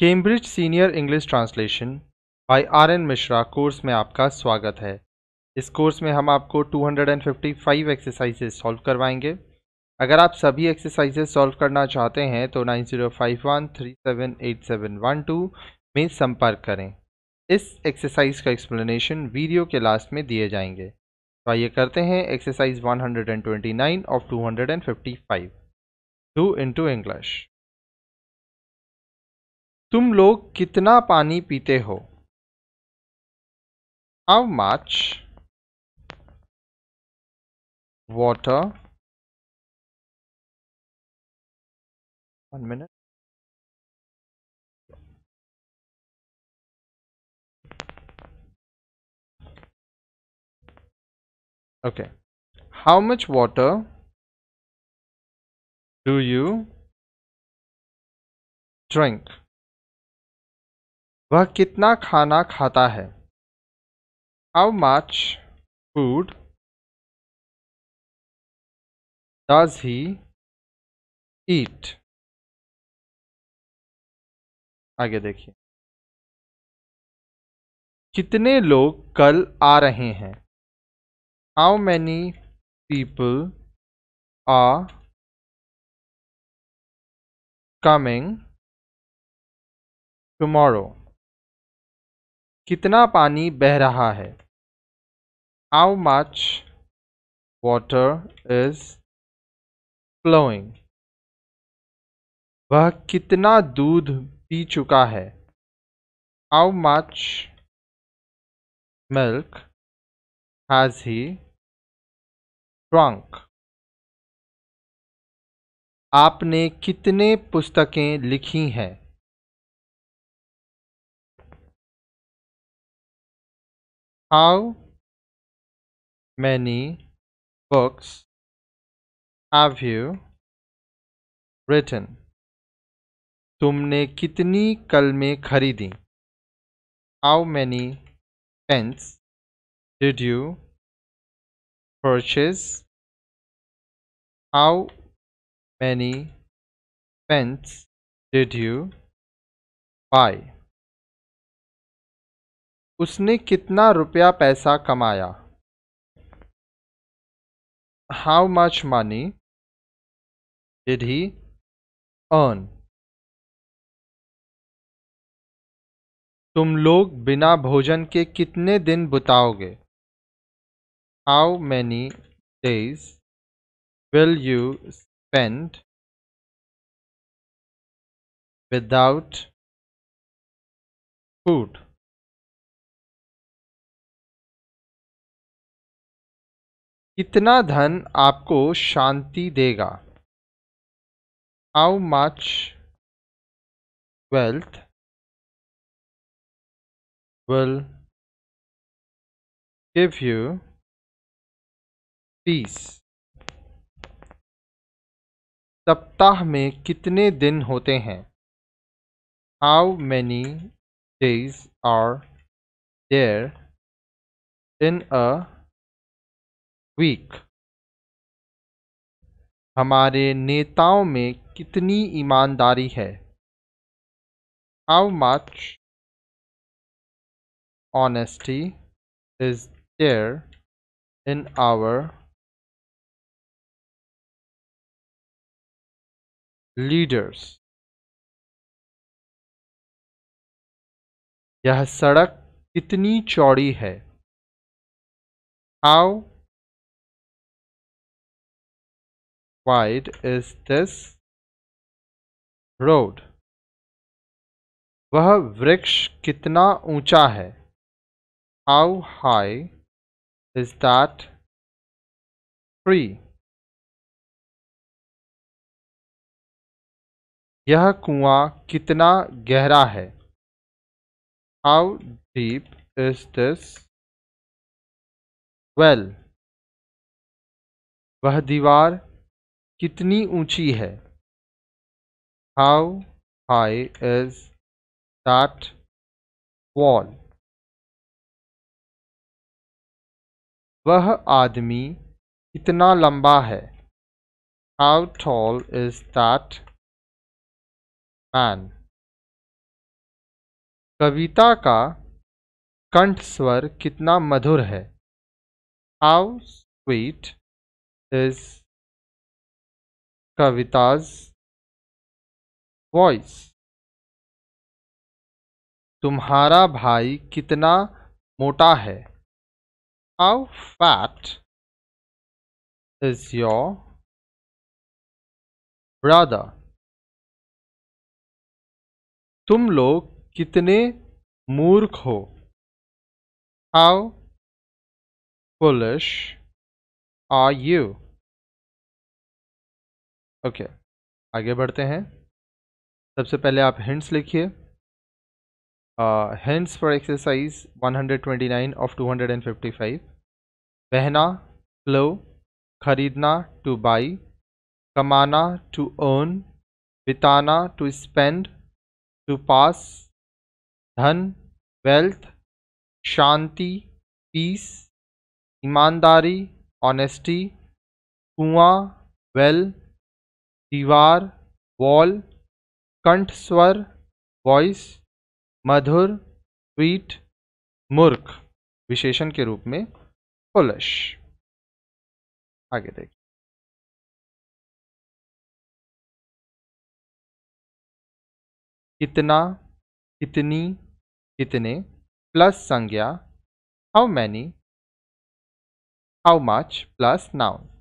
Cambridge senior English translation by R N Mishra course में आपका स्वागत है इस कोर्स में हम आपको 255 एक्सरसाइजेस सॉल्व करवाएंगे अगर आप सभी एक्सरसाइजेस सॉल्व करना चाहते हैं तो 9051378712 में संपर्क करें इस एक्सरसाइज का एक्सप्लेनेशन वीडियो के लास्ट में दिए जाएंगे तो आइए करते हैं exercise 129 of 255 do into English तुम लोग कितना पानी पीते हो how much water one minute okay how much water do you drink वह कितना खाना खाता है how much food does he eat आगे देखिए कितने लोग कल आ रहे हैं how many people are coming tomorrow कितना पानी बह रहा है how much water is flowing वह कितना दूध पी चुका है how much milk has he drunk आपने कितने पुस्तकें लिखी हैं how many books have you written? तुमने कितनी कलमें खरीदी? How many pens did you purchase? How many pens did you buy? उसने कितना रुपया पैसा कमाया how much money did he earn तुम लोग बिना भोजन के कितने दिन बिताओगे how many days will you spend without food कितना धन आपको शांति देगा how much wealth will give you peace सप्ताह में कितने दिन होते हैं how many days are there in a week हमारे नेताओं में कितनी ईमानदारी है how much honesty is there in our leaders यह सड़क कितनी चौड़ी है how wide is this road? वह वृक्ष कितना ऊंचा है How high is that tree? यह कुआं कितना गहरा है How deep is this well? वह दीवार कितनी ऊंची है how high is that wall वह आदमी कितना लंबा है how tall is that man Kavita का कंठ स्वर कितना मधुर है how sweet is Kavita's voice तुम्हारा भाई कितना मोटा है how fat is your brother तुम लोग कितने मूर्ख हो how foolish are you okay okay, आगे बढ़ते हैं सबसे पहले आप हिंट्स लिखिए हिंट्स फॉर एक्सरसाइज 129 ऑफ 255 बहना फ्लो खरीदना टू बाई कमाना टू ओन बिताना टू स्पेंड टू पास धन वेल्थ शांति पीस ईमानदारी ऑनेस्टी कुआ वेल दीवार वॉल कंठ स्वर वॉइस मधुर स्वीट मूर्ख विशेषण के रूप में पुलश आगे देखिए कितना कितनी कितने प्लस संज्ञा how many how much plus noun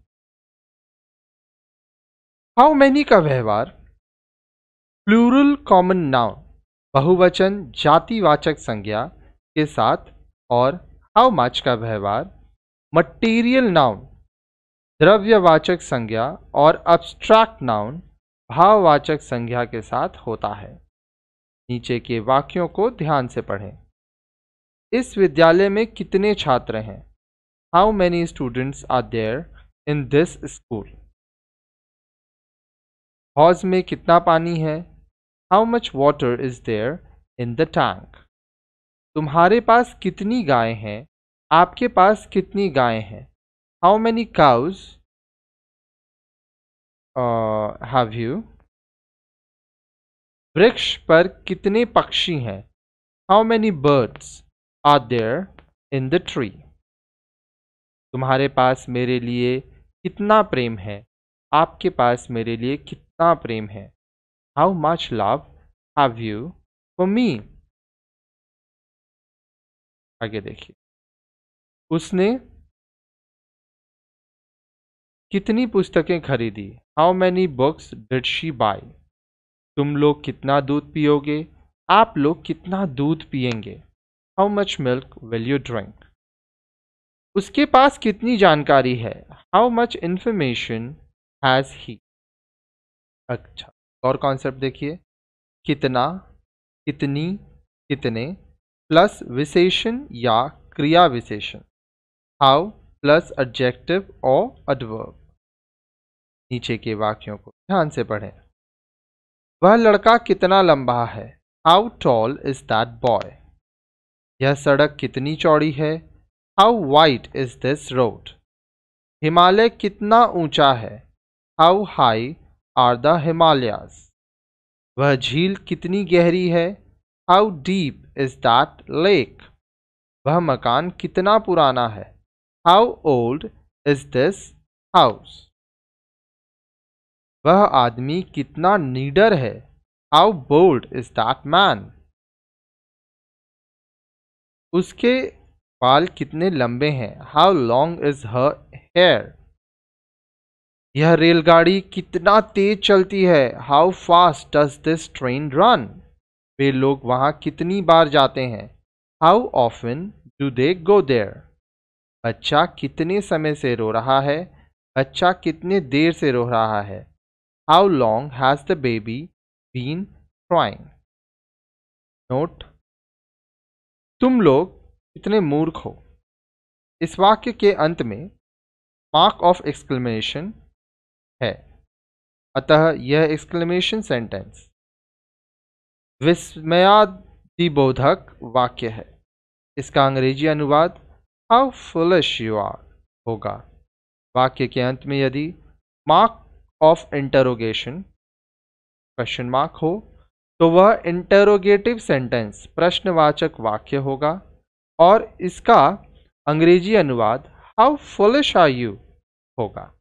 how many का व्यवहार प्लूरल कॉमन नाउन बहुवचन जातिवाचक संज्ञा के साथ और हाउ मच का व्यवहार मटेरियल नाउन द्रव्यवाचक संज्ञा और अब्स्ट्रैक्ट नाउन भाववाचक संज्ञा के साथ होता है नीचे के वाक्यों को ध्यान से पढ़ें इस विद्यालय में कितने छात्र हैं how many students are there in this school हौज में कितना पानी है how much water is there in the tank तुम्हारे पास कितनी गाय हैं आपके पास कितनी गाय हैं how many cows have you वृक्ष पर कितने पक्षी हैं how many birds are there in the tree तुम्हारे पास मेरे लिए कितना प्रेम है आपके पास मेरे लिए कितना कितना प्रेम है how much love have you for me आगे देखिए उसने कितनी पुस्तकें खरीदी how many books did she buy तुम लोग कितना दूध पियोगे आप लोग कितना दूध पियेंगे how much milk will you drink उसके पास कितनी जानकारी है how much information has he अच्छा और कॉन्सेप्ट देखिए कितना कितनी कितने प्लस विशेषण या क्रिया विशेषण हाउ प्लस एडजेक्टिव और एडवर्ब नीचे के वाक्यों को ध्यान से पढ़ें वह लड़का कितना लंबा है how tall is that boy यह सड़क कितनी चौड़ी है how wide is this road Himalaya कितना ऊंचा है how high are the Himalayas वह झील कितनी गहरी है how deep is that lake वह मकान कितना पुराना है how old is this house वह आदमी कितना नीडर है how bold is that man उसके बाल कितने लंबे हैं how long is her hair यह रेलगाड़ी कितना तेज चलती है how fast does this train run वे लोग वहाँ कितनी बार जाते हैं how often do they go there बच्चा कितने समय से रो रहा है बच्चा कितने देर से रो रहा है how long has the baby been crying note तुम लोग कितने मूर्ख हो इस वाक्य के अंत में मार्क ऑफ एक्सक्लेमेशन है अतः यह एक्सक्लेमेशन सेंटेंस विस्मयादिबोधक वाक्य है इसका अंग्रेजी अनुवाद हाउ फुलश यू आर होगा वाक्य के अंत में यदि mark of interrogation question mark हो तो वह इंटरोगेटिव सेंटेंस प्रश्नवाचक वाक्य होगा और इसका अंग्रेजी अनुवाद हाउ फुलश आर यू होगा